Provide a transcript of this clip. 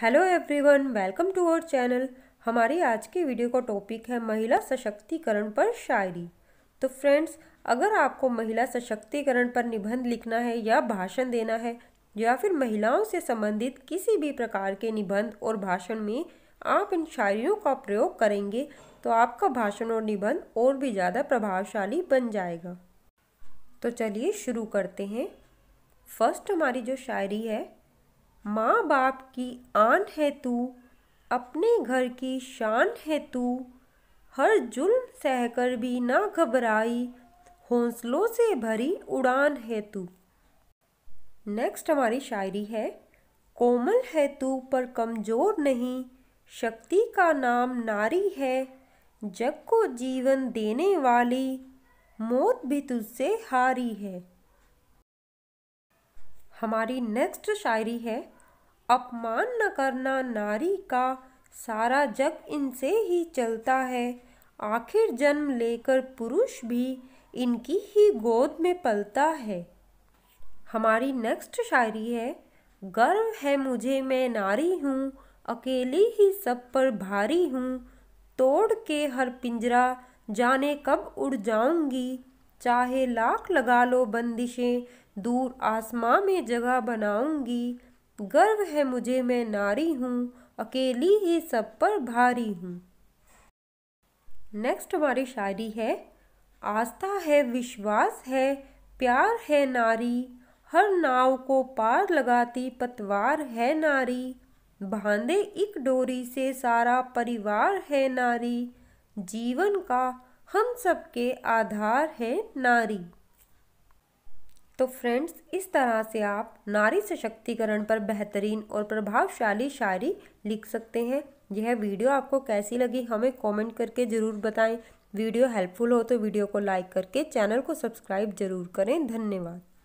hello everyone welcome to our channel हमारी आज की वीडियो का टॉपिक है महिला सशक्तिकरण पर शायरी तो फ्रेंड्स अगर आपको महिला सशक्तिकरण पर निबंध लिखना है या भाषण देना है या फिर महिलाओं से संबंधित किसी भी प्रकार के निबंध और भाषण में आप इन शायरियों का प्रयोग करेंगे तो आपका भाषण और निबंध और भी ज़्यादा प्रभावशाली बन जाएगा तो चलिए शुरू करते हैं फर्स्ट हमारी जो शायरी है माँ बाप की आन है तू अपने घर की शान है तू हर जुल्म सहकर भी ना घबराई हौसलों से भरी उड़ान है तू नेक्स्ट हमारी शायरी है कोमल है तू पर कमज़ोर नहीं शक्ति का नाम नारी है जग को जीवन देने वाली मौत भी तुझसे हारी है हमारी नेक्स्ट शायरी है अपमान न करना नारी का सारा जग इनसे ही चलता है आखिर जन्म लेकर पुरुष भी इनकी ही गोद में पलता है हमारी नेक्स्ट शायरी है गर्व है मुझे मैं नारी हूँ अकेली ही सब पर भारी हूँ तोड़ के हर पिंजरा जाने कब उड़ जाऊंगी चाहे लाख लगा लो बंदिशें दूर आसमां में जगह बनाऊंगी गर्व है मुझे मैं नारी हूँ अकेली ही सब पर भारी हूँ नेक्स्ट हमारी शायरी है आस्था है विश्वास है प्यार है नारी हर नाव को पार लगाती पतवार है नारी बांधे एक डोरी से सारा परिवार है नारी जीवन का हम सबके आधार है नारी तो फ्रेंड्स इस तरह से आप नारी सशक्तिकरण पर बेहतरीन और प्रभावशाली शायरी लिख सकते हैं यह वीडियो आपको कैसी लगी हमें कमेंट करके ज़रूर बताएं वीडियो हेल्पफुल हो तो वीडियो को लाइक करके चैनल को सब्सक्राइब जरूर करें धन्यवाद